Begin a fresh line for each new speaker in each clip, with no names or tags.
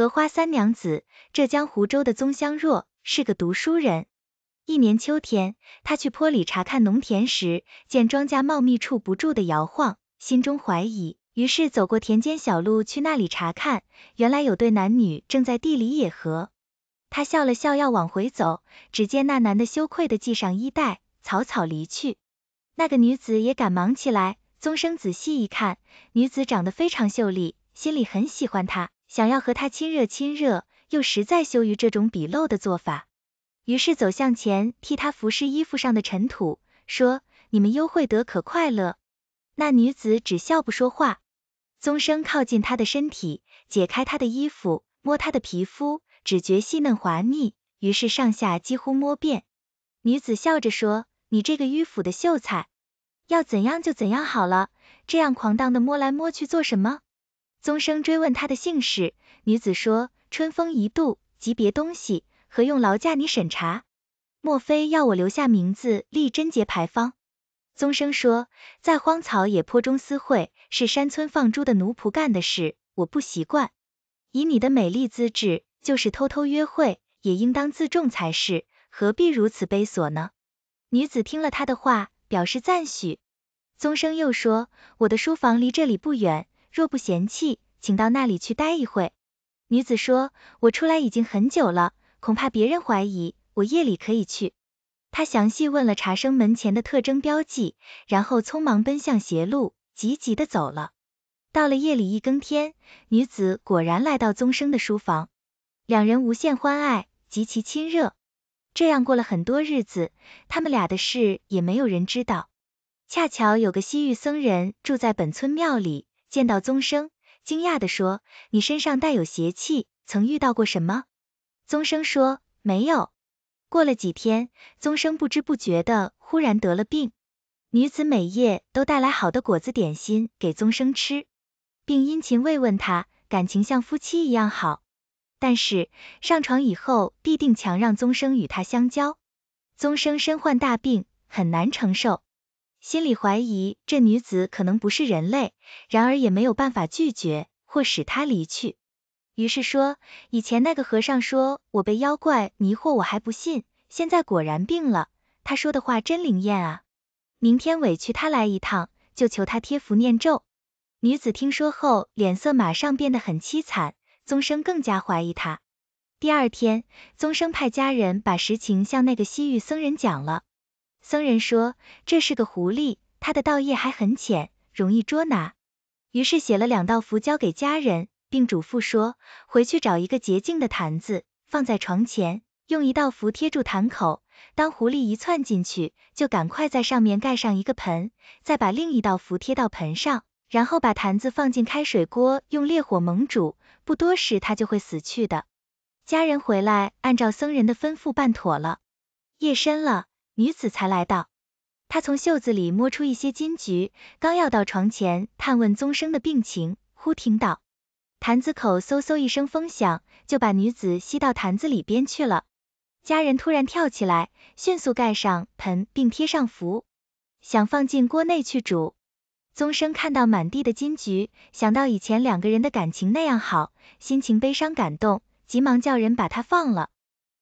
荷花三娘子，浙江湖州的宗香若是个读书人。一年秋天，他去坡里查看农田时，见庄稼茂密处不住的摇晃，心中怀疑，于是走过田间小路去那里查看。原来有对男女正在地里野合。他笑了笑，要往回走，只见那男的羞愧地系上衣带，草草离去。那个女子也赶忙起来。宗生仔细一看，女子长得非常秀丽，心里很喜欢她。想要和他亲热亲热，又实在羞于这种鄙陋的做法，于是走向前替他服侍衣服上的尘土，说：“你们幽会得可快乐？”那女子只笑不说话。宗生靠近他的身体，解开他的衣服，摸他的皮肤，只觉细嫩滑腻，于是上下几乎摸遍。女子笑着说：“你这个迂腐的秀才，要怎样就怎样好了，这样狂荡的摸来摸去做什么？”宗生追问他的姓氏，女子说：“春风一度，即别东西，何用劳驾你审查？莫非要我留下名字立贞节牌坊？”宗生说：“在荒草野坡中私会，是山村放猪的奴仆干的事，我不习惯。以你的美丽资质，就是偷偷约会，也应当自重才是，何必如此悲索呢？”女子听了他的话，表示赞许。宗生又说：“我的书房离这里不远。”若不嫌弃，请到那里去待一会。女子说：“我出来已经很久了，恐怕别人怀疑我夜里可以去。”她详细问了茶生门前的特征标记，然后匆忙奔向邪路，急急的走了。到了夜里一更天，女子果然来到宗生的书房，两人无限欢爱，极其亲热。这样过了很多日子，他们俩的事也没有人知道。恰巧有个西域僧人住在本村庙里。见到宗生，惊讶地说：“你身上带有邪气，曾遇到过什么？”宗生说：“没有。”过了几天，宗生不知不觉的忽然得了病。女子每夜都带来好的果子点心给宗生吃，并殷勤慰问他，感情像夫妻一样好。但是上床以后必定强让宗生与他相交，宗生身患大病，很难承受。心里怀疑这女子可能不是人类，然而也没有办法拒绝或使她离去，于是说，以前那个和尚说我被妖怪迷惑，我还不信，现在果然病了，他说的话真灵验啊，明天委屈他来一趟，就求他贴符念咒。女子听说后，脸色马上变得很凄惨，宗生更加怀疑他。第二天，宗生派家人把实情向那个西域僧人讲了。僧人说这是个狐狸，它的道业还很浅，容易捉拿。于是写了两道符交给家人，并嘱咐说，回去找一个洁净的坛子，放在床前，用一道符贴住坛口，当狐狸一窜进去，就赶快在上面盖上一个盆，再把另一道符贴到盆上，然后把坛子放进开水锅，用烈火猛煮，不多时它就会死去的。家人回来，按照僧人的吩咐办妥了。夜深了。女子才来到，她从袖子里摸出一些金桔，刚要到床前探问宗生的病情，忽听到坛子口嗖嗖一声风响，就把女子吸到坛子里边去了。家人突然跳起来，迅速盖上盆并贴上符，想放进锅内去煮。宗生看到满地的金桔，想到以前两个人的感情那样好，心情悲伤感动，急忙叫人把他放了。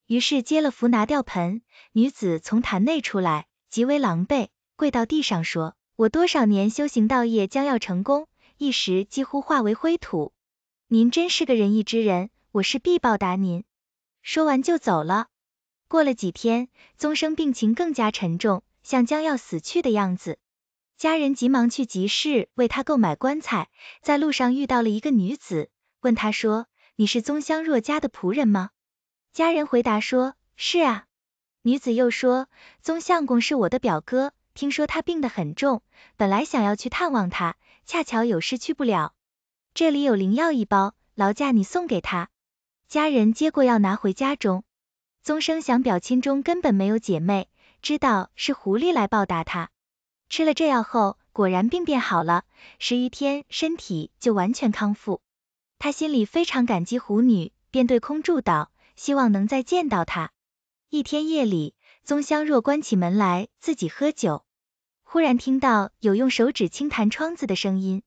于是接了符，拿掉盆。女子从坛内出来，极为狼狈，跪到地上说：“我多少年修行道业将要成功，一时几乎化为灰土。您真是个仁义之人，我是必报答您。”说完就走了。过了几天，宗生病情更加沉重，像将要死去的样子。家人急忙去集市为他购买棺材，在路上遇到了一个女子，问他说：“你是宗香若家的仆人吗？”家人回答说：“是啊。”女子又说：“宗相公是我的表哥，听说他病得很重，本来想要去探望他，恰巧有事去不了。这里有灵药一包，劳驾你送给他。”家人接过药拿回家中。宗生想表亲中根本没有姐妹，知道是狐狸来报答他。吃了这药后，果然病变好了，十余天身体就完全康复。他心里非常感激狐女，便对空祝道。希望能再见到他。一天夜里，宗香若关起门来自己喝酒，忽然听到有用手指轻弹窗子的声音，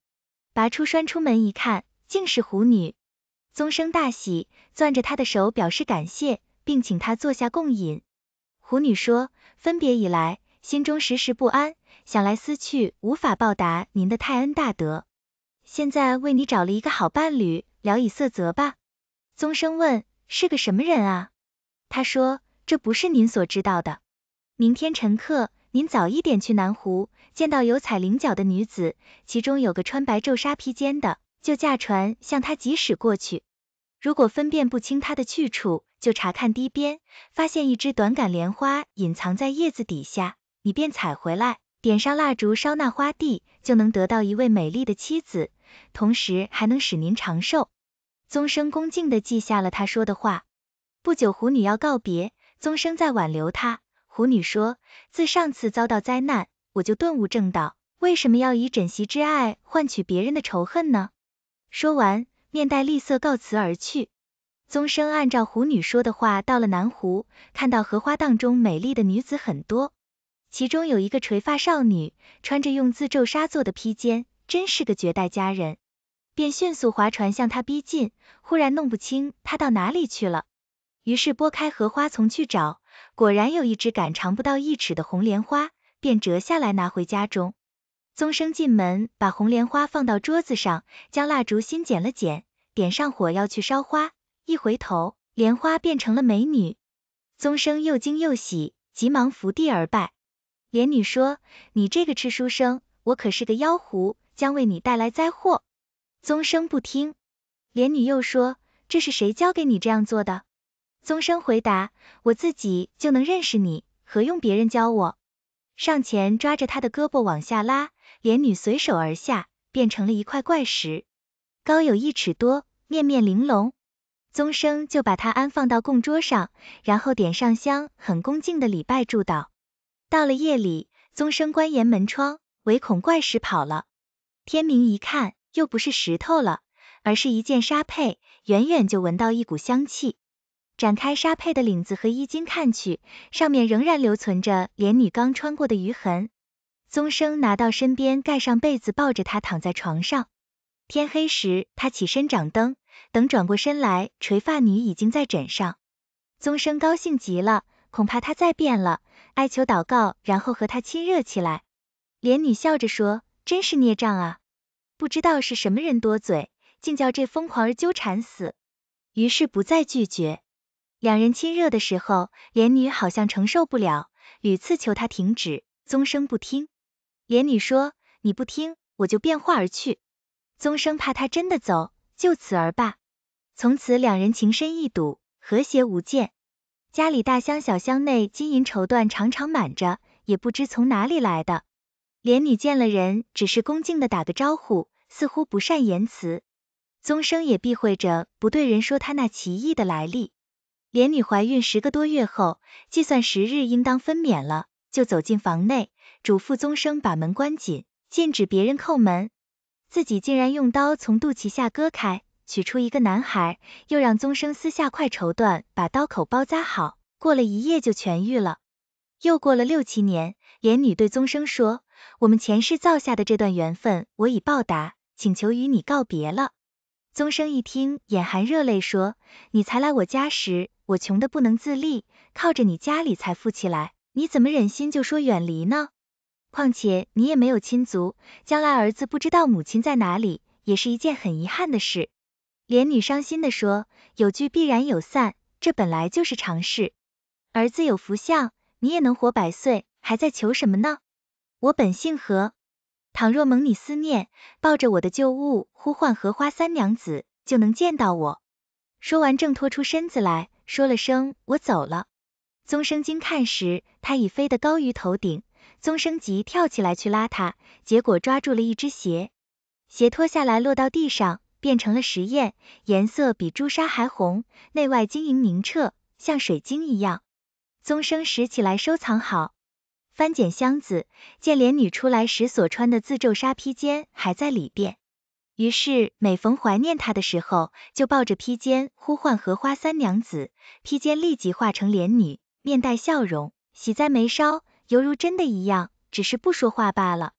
拔出栓出门一看，竟是狐女。宗生大喜，攥着她的手表示感谢，并请她坐下共饮。狐女说，分别以来，心中时时不安，想来思去，无法报答您的泰恩大德，现在为你找了一个好伴侣，聊以色泽吧。宗生问。是个什么人啊？他说，这不是您所知道的。明天乘客，您早一点去南湖，见到有踩菱角的女子，其中有个穿白皱纱披肩的，就驾船向她疾驶过去。如果分辨不清她的去处，就查看堤边，发现一只短杆莲花隐藏在叶子底下，你便采回来，点上蜡烛烧那花蒂，就能得到一位美丽的妻子，同时还能使您长寿。宗生恭敬的记下了他说的话。不久，狐女要告别，宗生在挽留她。狐女说：“自上次遭到灾难，我就顿悟正道，为什么要以枕席之爱换取别人的仇恨呢？”说完，面带厉色告辞而去。宗生按照狐女说的话到了南湖，看到荷花荡中美丽的女子很多，其中有一个垂发少女，穿着用自皱纱做的披肩，真是个绝代佳人。便迅速划船向他逼近，忽然弄不清他到哪里去了，于是拨开荷花丛去找，果然有一只赶长不到一尺的红莲花，便折下来拿回家中。宗生进门，把红莲花放到桌子上，将蜡烛芯剪了剪，点上火要去烧花，一回头，莲花变成了美女。宗生又惊又喜，急忙伏地而拜。莲女说：“你这个痴书生，我可是个妖狐，将为你带来灾祸。”宗生不听，莲女又说：“这是谁教给你这样做的？”宗生回答：“我自己就能认识你，何用别人教我？”上前抓着他的胳膊往下拉，莲女随手而下，变成了一块怪石，高有一尺多，面面玲珑。宗生就把它安放到供桌上，然后点上香，很恭敬的礼拜祝祷。到了夜里，宗生关严门窗，唯恐怪石跑了。天明一看。又不是石头了，而是一件纱帔，远远就闻到一股香气。展开纱帔的领子和衣襟看去，上面仍然留存着莲女刚穿过的余痕。宗生拿到身边盖上被子，抱着她躺在床上。天黑时，他起身掌灯，等转过身来，垂发女已经在枕上。宗生高兴极了，恐怕她再变了，哀求祷告，然后和她亲热起来。莲女笑着说：“真是孽障啊！”不知道是什么人多嘴，竟叫这疯狂而纠缠死，于是不再拒绝。两人亲热的时候，莲女好像承受不了，屡次求他停止，宗生不听。莲女说：“你不听，我就变化而去。”宗生怕他真的走，就此而罢。从此两人情深意笃，和谐无间。家里大箱小箱内金银绸缎常常满着，也不知从哪里来的。莲女见了人，只是恭敬的打个招呼。似乎不善言辞，宗生也避讳着不对人说他那奇异的来历。莲女怀孕十个多月后，计算时日应当分娩了，就走进房内，嘱咐宗生把门关紧，禁止别人叩门。自己竟然用刀从肚脐下割开，取出一个男孩，又让宗生撕下块绸缎把刀口包扎好。过了一夜就痊愈了。又过了六七年，莲女对宗生说：“我们前世造下的这段缘分，我已报答。”请求与你告别了。宗生一听，眼含热泪说：“你才来我家时，我穷的不能自立，靠着你家里才富起来。你怎么忍心就说远离呢？况且你也没有亲族，将来儿子不知道母亲在哪里，也是一件很遗憾的事。”莲女伤心地说：“有聚必然有散，这本来就是常事。儿子有福相，你也能活百岁，还在求什么呢？我本姓何。”倘若蒙你思念，抱着我的旧物，呼唤荷花三娘子，就能见到我。说完，挣脱出身子来，说了声我走了。宗生惊看时，他已飞得高于头顶。宗生急跳起来去拉他，结果抓住了一只鞋，鞋脱下来落到地上，变成了石砚，颜色比朱砂还红，内外晶莹明澈，像水晶一样。宗生拾起来收藏好。翻捡箱子，见连女出来时所穿的自皱纱披肩还在里边。于是每逢怀念她的时候，就抱着披肩呼唤荷花三娘子，披肩立即化成连女，面带笑容，喜在眉梢，犹如真的一样，只是不说话罢了。